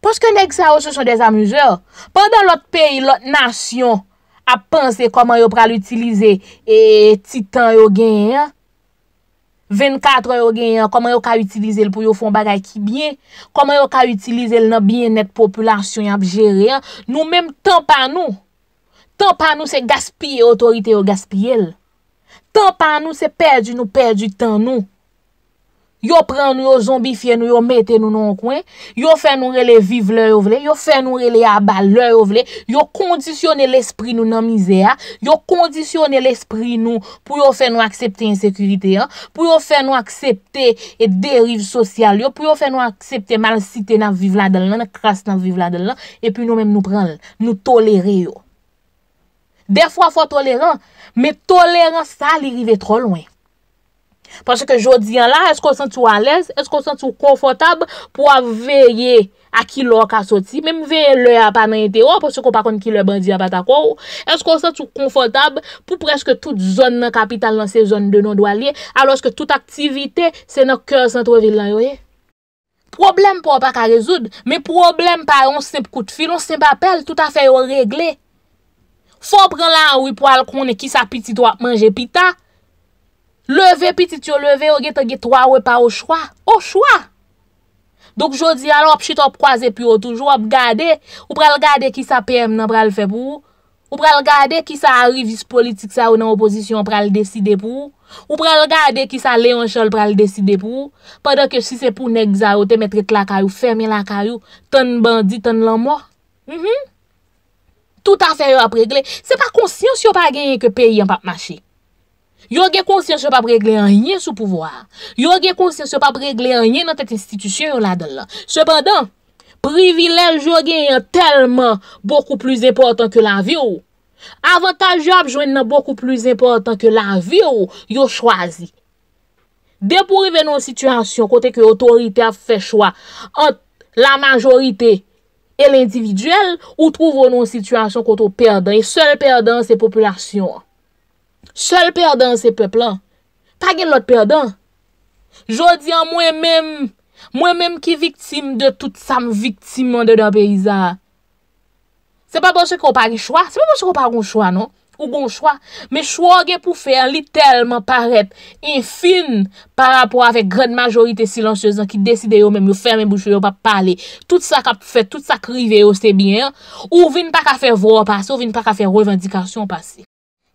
[SPEAKER 1] Poske neg sa ou se son des amuze, pandan lot peyi, lot nasyon, apanse koman yo pral utilize titan yo genyen, 24 yo genyen, koman yo ka utilize l pou yo fon bagay ki bien, koman yo ka utilize l nan bien net populasyon yon ap jere, nou menm tan pa nou, tan pa nou se gaspye otorite yo gaspye el. Tan pa nou se perdi nou, perdi tan nou. Yo pren nou, yo zombifiye nou, yo mette nou nan kwen. Yo fè nou rele vive lè ou vle. Yo fè nou rele abal lè ou vle. Yo kondisyone l'esprit nou nan mizè ya. Yo kondisyone l'esprit nou pou yo fè nou aksepte insekurite ya. Pou yo fè nou aksepte e derive sosyal yo. Pou yo fè nou aksepte mal site nan vive la del nan, nan kras nan vive la del nan. E pi nou men nou pren nou tolere yo. De fwa fwa tolerant, me tolerant sa li rive tro lwen. Pwese ke jodi an la, esk kon sentou ales, esk kon sentou konfortab pou a veye a ki lor ka soti. Mem veye lor pa nan yete o, pwese kon pa kon ki lor bandi a pata kou. Esk kon sentou konfortab pou prejse ke tout zon nan kapital lan se zon de non dwalye, alos ke tout aktivite se nan kersan to vile lan yoye. Problem pou a pa ka rezoud, me problem pa, on se sep kout fil, on se sep apel, tout a fe yon regle. Fò pren lan wè pou al konè ki sa pitit wè ap manje pita. Leve pitit yo leve ou gete gete wè ou e pa ou chwa. Ou chwa. Dok jodi alon ap chit ap kwaze pi ou toujou ap gade. Ou pral gade ki sa PM nan pral fè pou. Ou pral gade ki sa arri vis politik sa ou nan oposisyon pral deside pou. Ou pral gade ki sa leon chol pral deside pou. Padè ke si se pou ne gza ou te metre tlakay ou ferme lakay ou ton bandi ton lomwa. Mh mh. Tout afer yo ap regle, se pa konsyons yo pa genye ke peyi an pa ap mache. Yo gen konsyons yo pa regle an yen sou pouvoir. Yo gen konsyons yo pa regle an yen nan tet institusyon yo la delan. Sependan, privilel yo genye an telman beaucoup plus important ke la vi ou. Avantaj yo ap jwen nan beaucoup plus important ke la vi ou yo chwazi. De pou revenon situasyon kote ke otorite av fe chwa an la majorite yo. El individuel ou trouvo nou situasyon kontou perdant. Sele perdant se populasyon. Sele perdant se peplan. Ta gen lot perdant. Jodi an mwen men, mwen men ki viktim de tout sam viktim an de dan peyizan. Se pa bon se kompagn chwa, se pa bon se kompagn chwa nou. ou bon chwa, men chwa gen pou fè, li telman paret, infine, par rapport avèk gred majorite silansyezan, ki deside yo mèm, yo fè mèm bouche, yo pa pale, tout sa kap fè, tout sa krive yo, se bè, ou vin pa ka fè vò, ou vin pa ka fè revendikasyon, ou pa se.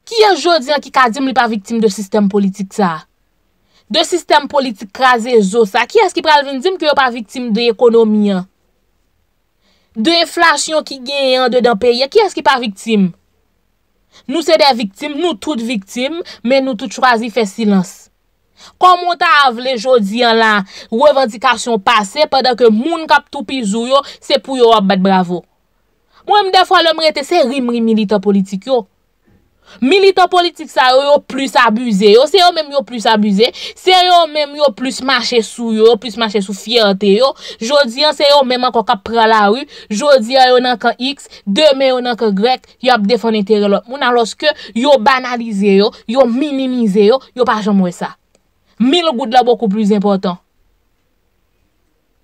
[SPEAKER 1] Ki yo jodien ki kadim li pa viktim de sistem politik sa? De sistem politik krasè zo sa? Ki yo eski pral vin dim ki yo pa viktim de ekonomi an? De flasyon ki gen an de dan peye? Ki yo eski pa viktim? Nou se de viktim, nou tout viktim, men nou tout chwazi fe silans. Komon ta avle jodi an lan, revadikasyon pase, padan ke moun kap tou pizou yo, se pou yo wap bet bravo. Mwen m defwa lom rete se rimri milita politik yo. Militan politik sa yo yo plus abuze yo Se yo menm yo plus abuze Se yo menm yo plus mache sou yo Plus mache sou fiyante yo Jodi an se yo menm an kon kap pral a wu Jodi an yo nan kon x Demen yo nan kon grek Yo ap defon entere lo Mou nan loske yo banalize yo Yo minimize yo Yo pa jomwe sa 1000 gout la boku plus important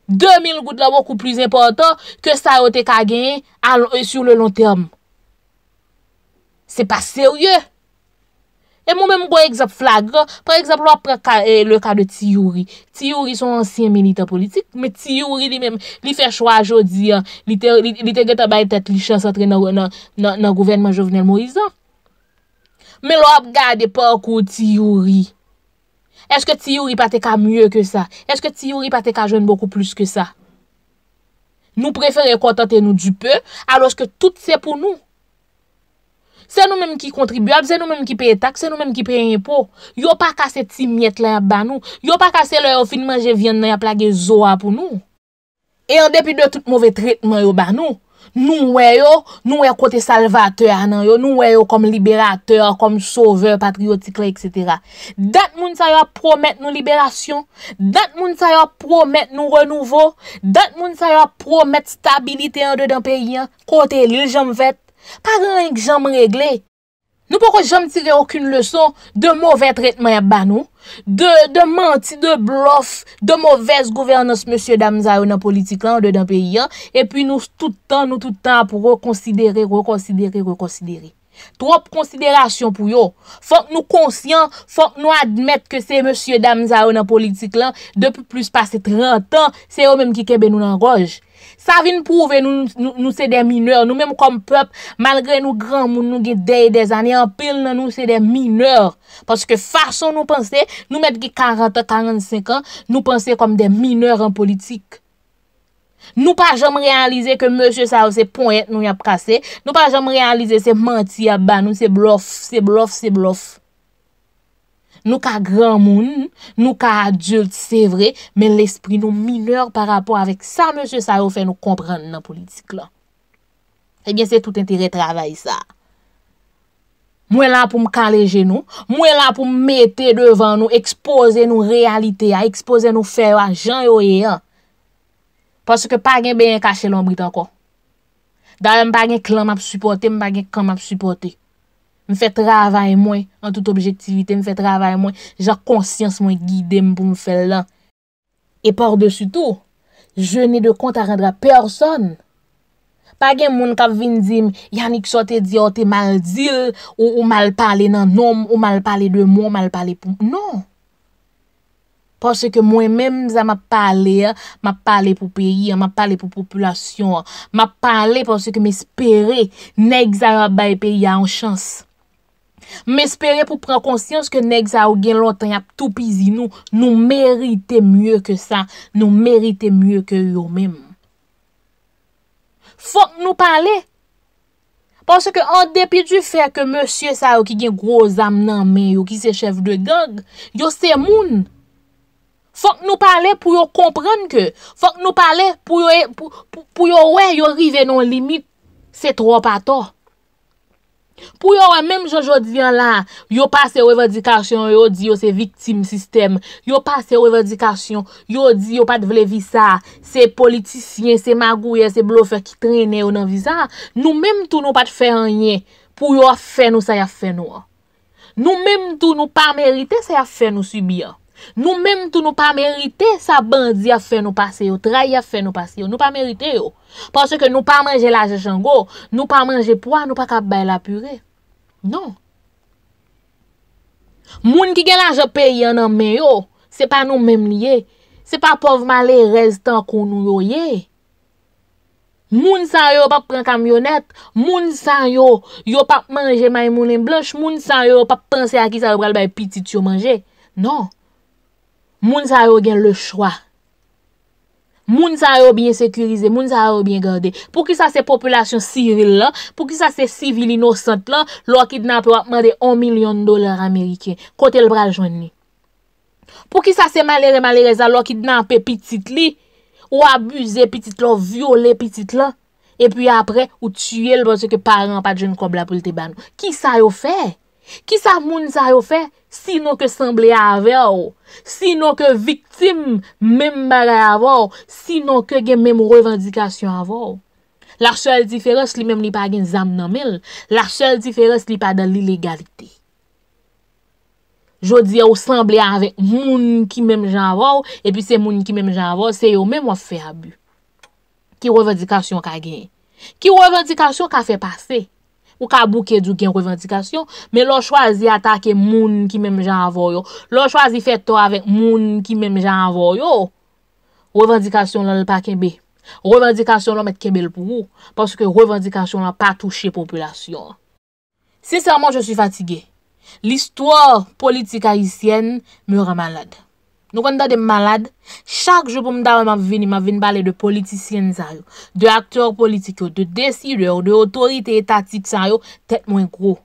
[SPEAKER 1] 2000 gout la boku plus important Ke sa yo te ka genye An ou sou le long term Se pa serye. E mou men mbo ekzap flagro. Par ekzap lwa prek le ka de ti yuri. Ti yuri son ansyen milita politik. Me ti yuri li men, li fe chwa a jodi. Li te geta bay tet li chan satre nan gouverne man Jovenel Moïse. Me lwa gade pa akou ti yuri. Eske ti yuri pate ka mye ke sa? Eske ti yuri pate ka joun boko plus ke sa? Nou preferen kontante nou dupe. A loj ke tout se pou nou. Se nou menm ki kontribuab, se nou menm ki pe tak, se nou menm ki pre impo. Yo pa kase ti miet la ya banou. Yo pa kase le yo finmanje vyen nan ya plage zowa pou nou. E yon depi de tout mouve tritman yo banou. Nou we yo, nou we kote salvateur nan yo. Nou we yo kom liberateur, kom soveur, patriotik la, etc. Dat moun sa yo promet nou liberasyon. Dat moun sa yo promet nou renouveau. Dat moun sa yo promet stabilite yon de dan pe yon. Kote lil jom vet. Paran yon jom regle, nou pou kon jom tire akoun leson de mouven tretman banou, de manti, de blof, de mouves gouvernos monsie damzay ou nan politik lan ou de dan peyi an, epi nou toutan nou toutan pou rekonsidere, rekonsidere, rekonsidere. Trop konsiderasyon pou yo Fonk nou konsyant Fonk nou admet ke se monsye dam za ou nan politik lan Depi plus pase 30 an Se yo menm ki kebe nou nan goj Savin pou ve nou se de mineur Nou menm kom pep Malgre nou gran moun nou ge dey de zan En pil nan nou se de mineur Paske fason nou pense Nou menm ki 40 an, 45 an Nou pense kom de mineur an politik Nou pa jom realize ke M. Saouf se pon et nou yap kase, nou pa jom realize se manti ya ban nou, se blof, se blof, se blof. Nou ka gran moun, nou ka adult, se vre, men l'esprit nou mineur par rapport avek sa M. Saouf e nou komprende nan politik la. Ebyen eh se tout entere travaye sa. Mwen la pou m kalege nou, mwen la pou m mette devan nou, mwen la pou m expose nou realite a, expose nou feyo a jan yo eyan. Paske pa gen ben kache lombrit anko. Dal, m pa gen klam ap supote, m pa gen klam ap supote. M fe travay mwen, an tout objektivite, m fe travay mwen. Jan konsyans mwen gidem pou m fel lan. E por desu tou, je ne de konta rendra person. Pa gen moun kap vin dim, yani kso te diote oh, mal dil, ou mal pale nan nom, ou mal pale de moun, mal pale pou moun. Pense ke mwen men, zan ma pale, ma pale pou peyi, ma pale pou populasyon, ma pale pwense ke me espere neg zan bay peyi an chans. Me espere pou pren konsyans ke neg zan ou gen lontan ap tou pizi nou, nou merite mye ke sa, nou merite mye ke yo men. Fok nou pale! Pense ke an depi du fe ke mwen se sa ou ki gen groz am nan men, ou ki se chev de gang, yo se mounen, Fok nou pale pou yo kompran ke, fok nou pale e, pou yo we yo rive non limit, se tro pato. Pou yo we menm jajodvyan la, yo pase yo evadikasyon, yo di yo se viktim sistem, yo pase yo evadikasyon, yo di yo pat vlevi sa, se politisyen, se magouye, se blofer ki trene ou nan viza, nou menm tou nou pat fè anye, pou yo fè nou sa ya fè nou. Nou menm tou nou pa merite sa ya fè nou subi ya. Nou menm tou nou pa merite sa bandi a fe nou pase yo, trai a fe nou pase yo. Nou pa merite yo. Pwase ke nou pa manje la jango, nou pa manje poa, nou pa kap bay la pure. Non. Moun ki gen la jope yon anmen yo, se pa nou menm liye. Se pa povman le rezitant kon nou yo ye. Moun san yo pa pren kamyonet, moun san yo yo pa manje maymounen blanche, moun san yo yo pa pense a ki sa yo bral bay pitit yo manje. Non. Moun sa yo gen le chwa. Moun sa yo bien sekurize, moun sa yo bien gade. Pou ki sa se populasyon sivil la, pou ki sa se sivil inosante la, lò ki dna pe wap mende 1 milyon doler Amerike, kote l bral jwenni. Pou ki sa se malere malere za, lò ki dna pe pitit li, ou abuze pitit la, ou viole pitit la, e pi apre ou tue l bon se ke paran pa djen kobla pou l te ban. Ki sa yo fè? Ki sa moun sa yo fè? Sinon ke semblè a avè ou Sinon ke viktim Mèm bagè a avè ou Sinon ke gen mèm revendikasyon a avè ou La chèl difèros li mèm li pa gen Zam nan mil La chèl difèros li pa dan li legalite Jodi yo semblè a avè Moun ki mèm jan avè ou E pi se moun ki mèm jan avè ou Se yo mèm waf fè abu Ki revendikasyon ka gen Ki revendikasyon ka fè pase Ou kabou ke djou gen revendikasyon, men lò chwazi atake moun ki mem jan avoy yo. Lò chwazi fet to avèk moun ki mem jan avoy yo. Revendikasyon lò l pa kebe. Revendikasyon lò met kebe l pou ou. Paske revendikasyon lò pa touche populasyon. Sinsèrman jò si fatige. L'istwa politik ayisyen mè remalade. Nou kon da de malade, chak jo pou m da wè m avini, m avini bale de politisyen sa yo, de aktor politik yo, de desidre yo, de otorite etatik sa yo, tet mwen gro.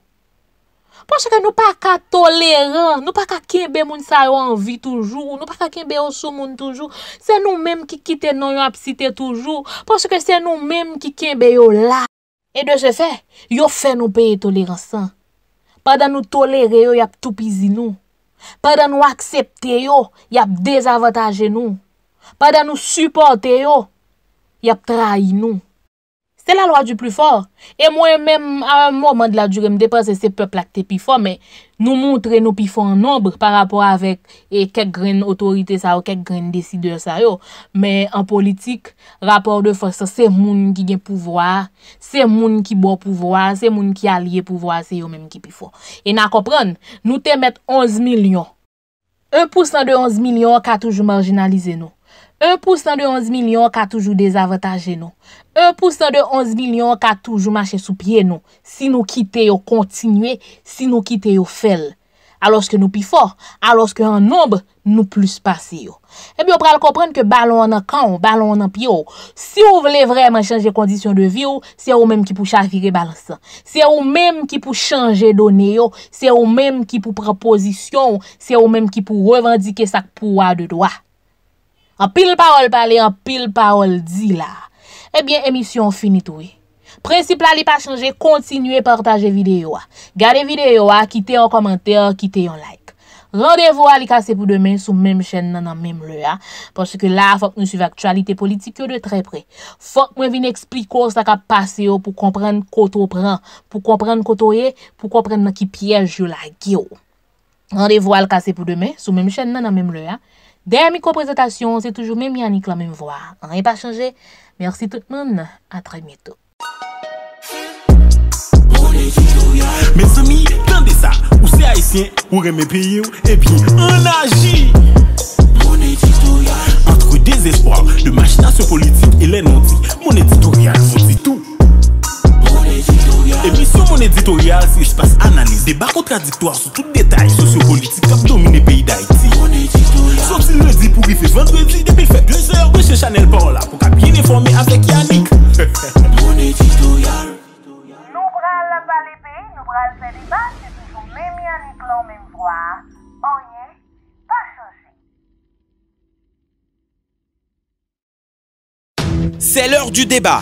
[SPEAKER 1] Ponche ke nou pa ka toleran, nou pa ka kinbe moun sa yo anvi toujou, nou pa ka kinbe yo sou moun toujou, se nou mèm ki kite nou yo ap site toujou, ponche ke se nou mèm ki kinbe yo la. E de se fe, yo fe nou peye toleran sa, padan nou tolere yo yap tou pizi nou. Pada nou aksepte yo, yap dezavotaje nou Pada nou supote yo, yap trahi nou De la loi du plus fort. E mwen mèm, a mwen mèm de la jurem depase se pepl ak te pifo. Mè nou moun tre nou pifo an nombre par rapport avèk e kek gren otorite sa ou kek gren deside sa yo. Mè an politik, rapport de fòsse, se moun ki gen pouvoi, se moun ki bo pouvoi, se moun ki alye pouvoi, se yo mèm ki pifo. E nan kopren, nou te mèt 11 milyon. 1% de 11 milyon ka toujou marginalize nou. 1% de 11 milyon ka toujou dezavataje nou. 1% de 11 milyon ka toujou mache sou pie nou. Si nou kite yo kontinue, si nou kite yo fel. Aloske nou pi for, aloske an nombre nou plus pase eh yo. Ebi yo pral komprenke balon an kan, balon an pi yo. Si yo vle vreman chanje kondisyon de vi yo, se yo mèm ki pou chanjire balon sa. Se yo mèm ki pou chanje donye yo, se yo mèm ki pou prepozisyon, se yo mèm ki pou revandike sak pouwa de doa. An pil paol pale, an pil paol di la. Ebyen, eh emisyon finit oui. Principle li pa chanje, kontinue portaje videyo a. Gade videyo a, kite yon komante, kite yon like. Randevo a li kase pou demen sou mem chen nan nan mem le a. Porsi ke la, fok mwen suve aktualite politike yo de tre pre. Fok mwen vin ekspliko sa ka pase yo pou kompren koto pran. Pou kompren koto ye, pou kompren nan ki pyej yo la gyo. Randevo a li kase pou demen sou mem chen nan nan mem le a. Dernière micro-présentation, c'est toujours même Yannick la même voix. Rien pas changé. Merci tout le monde. À très bientôt.
[SPEAKER 2] Mes amis, tendez ça. Ou c'est haïtien, ou mes pays, et puis on agit. Entre désespoir de machination politique et les non mon éditorial vous dit tout. Ebi sou moun editorial si wish pas analise Deba kontradiktoar sou tout detay Sosyo politik kap domine peyi da iti Moun editorial Sotil le di pou gifes 22 di depil fe 2h de che chanel parola pou kap yen informe avlek Yannick Moun editorial
[SPEAKER 1] Nou bral la balipe, nou bral se liba Si sou mèm Yannick lan mèm vwa Anye, pa
[SPEAKER 2] chosye C'est l'heure du débat